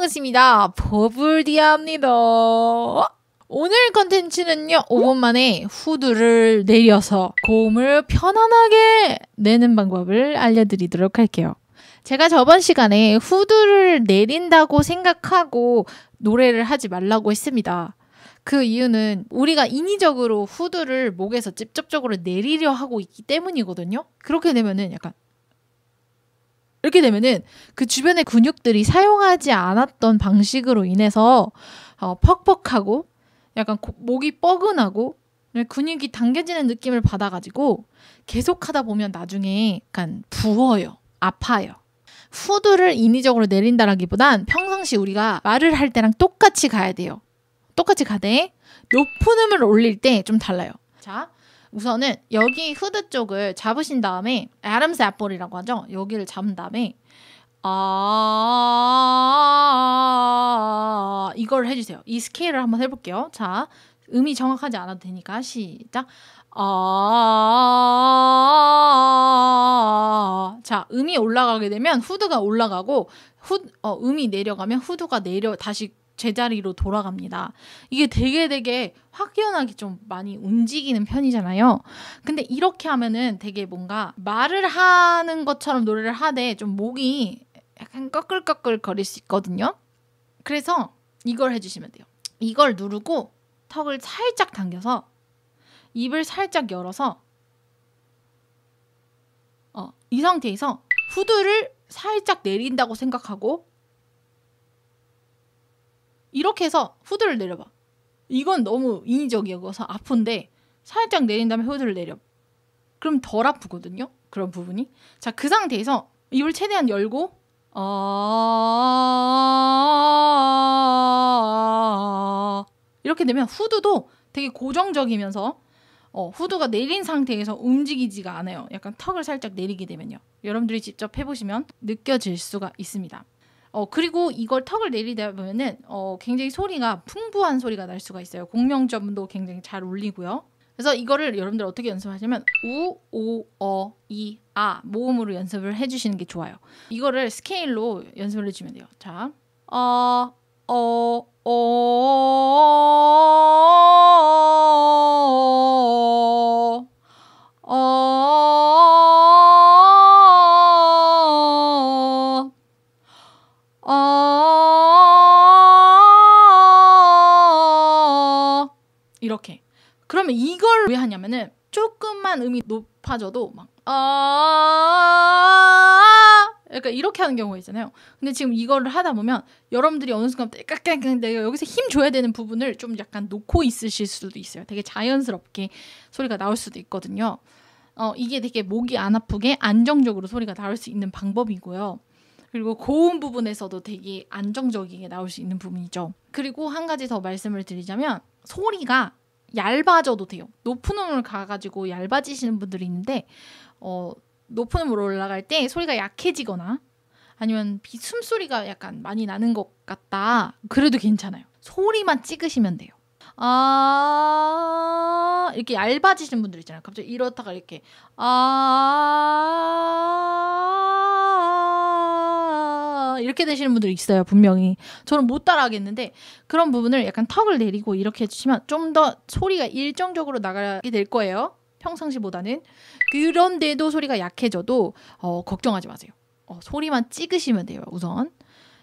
먹겠습니다. 버블디합니다. 오늘 컨텐츠는요, 5분 만에 후드를 내려서 고음을 편안하게 내는 방법을 알려드리도록 할게요. 제가 저번 시간에 후드를 내린다고 생각하고 노래를 하지 말라고 했습니다. 그 이유는 우리가 인위적으로 후드를 목에서 직접적으로 내리려 하고 있기 때문이거든요. 그렇게 되면은 약간 이렇게 되면은 그 주변의 근육들이 사용하지 않았던 방식으로 인해서 어, 퍽퍽하고 약간 고, 목이 뻐근하고 근육이 당겨지는 느낌을 받아가지고 계속하다 보면 나중에 약간 부어요, 아파요. 후드를 인위적으로 내린다라기보단 평상시 우리가 말을 할 때랑 똑같이 가야 돼요. 똑같이 가되 높은 음을 올릴 때 좀 달라요. 자, 우선은 여기 후드 쪽을 잡으신 다음에 아 d a m 이라고 하죠. 여기를 잡은 다음에 아 이걸 해주세요. 이 스케일을 한번 해볼게요. 자 음이 정확하지 않아도 되니까 시작. 아, 자, 음이 올라가게 되면 후드가 올라가고, 후, 어, 음이 내려가면 후드가 내려, 다시 제자리로 돌아갑니다. 이게 되게 되게 확연하게 좀 많이 움직이는 편이잖아요. 근데 이렇게 하면은 되게 뭔가 말을 하는 것처럼 노래를 하되 좀 목이 약간 꺼끌꺼끌 거릴 수 있거든요. 그래서 이걸 해주시면 돼요. 이걸 누르고 턱을 살짝 당겨서 입을 살짝 열어서 어, 이 상태에서 후두를 살짝 내린다고 생각하고 이렇게 해서 후드를 내려봐. 이건 너무 인위적이어서 아픈데 살짝 내린 다음에 후드를 내려. 그럼 덜 아프거든요. 그런 부분이. 자, 그 상태에서 입을 최대한 열고 아 이렇게 되면 후드도 되게 고정적이면서 어, 후드가 내린 상태에서 움직이지가 않아요. 약간 턱을 살짝 내리게 되면요. 여러분들이 직접 해보시면 느껴질 수가 있습니다. 어 그리고 이걸 턱을 내리다 보면은 어 굉장히 소리가 풍부한 소리가 날 수가 있어요. 공명점도 굉장히 잘 울리고요. 그래서 이거를 여러분들 어떻게 연습하시면 우, 오, 어, 이, 아 모음으로 연습을 해주시는 게 좋아요. 이거를 스케일로 연습을 해주면 돼요. 자, 어어어 어, 어, 어. 어 이렇게 그러면 이걸 왜 하냐면은 조금만 음이 높아져도 막 아, 약간 이렇게 하는 경우가 있잖아요. 근데 지금 이거를 하다 보면 여러분들이 어느 순간 깍깍깍 내가 여기서 힘 줘야 되는 부분을 좀 약간 놓고 있으실 수도 있어요. 되게 자연스럽게 소리가 나올 수도 있거든요. 어, 이게 되게 목이 안 아프게 안정적으로 소리가 나올 수 있는 방법이고요. 그리고 고음 부분에서도 되게 안정적이게 나올 수 있는 부분이죠. 그리고 한 가지 더 말씀을 드리자면 소리가 얇아져도 돼요. 높은 음을 가가지고 얇아지시는 분들이 있는데 어, 높은 음으로 올라갈 때 소리가 약해지거나 아니면 숨소리가 약간 많이 나는 것 같다. 그래도 괜찮아요. 소리만 찍으시면 돼요. 아 이렇게 얇아지신 분들 있잖아요. 갑자기 이렇다가 이렇게 아 이렇게 되시는 분들 있어요 분명히 저는 못 따라하겠는데 그런 부분을 약간 턱을 내리고 이렇게 해주시면 좀 더 소리가 일정적으로 나가게 될 거예요 평상시보다는 그런데도 소리가 약해져도 어, 걱정하지 마세요 어, 소리만 찍으시면 돼요 우선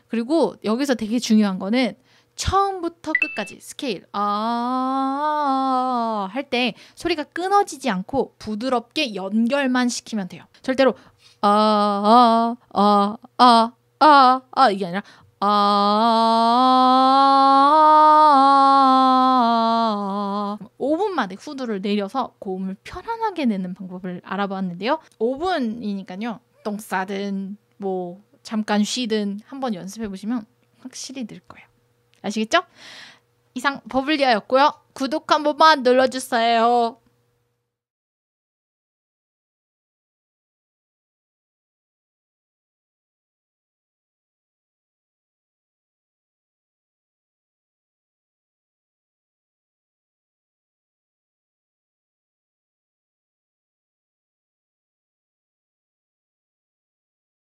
그리고 여기서 되게 중요한 거는 처음부터 끝까지 스케일 아 할 때 소리가 끊어지지 않고 부드럽게 연결만 시키면 돼요. 절대로 아 아 아 아 아, 아, 아, 아, 아, 이게 아니라, 아, 5분 만에 후드를 내려서 고음을 편안하게 내는 방법을 알아봤는데요. 5분이니까요. 똥 싸든, 뭐, 잠깐 쉬든 한번 연습해 보시면 확실히 늘 거예요. 아시겠죠? 이상 버블리아였고요. 구독 한 번만 눌러주세요.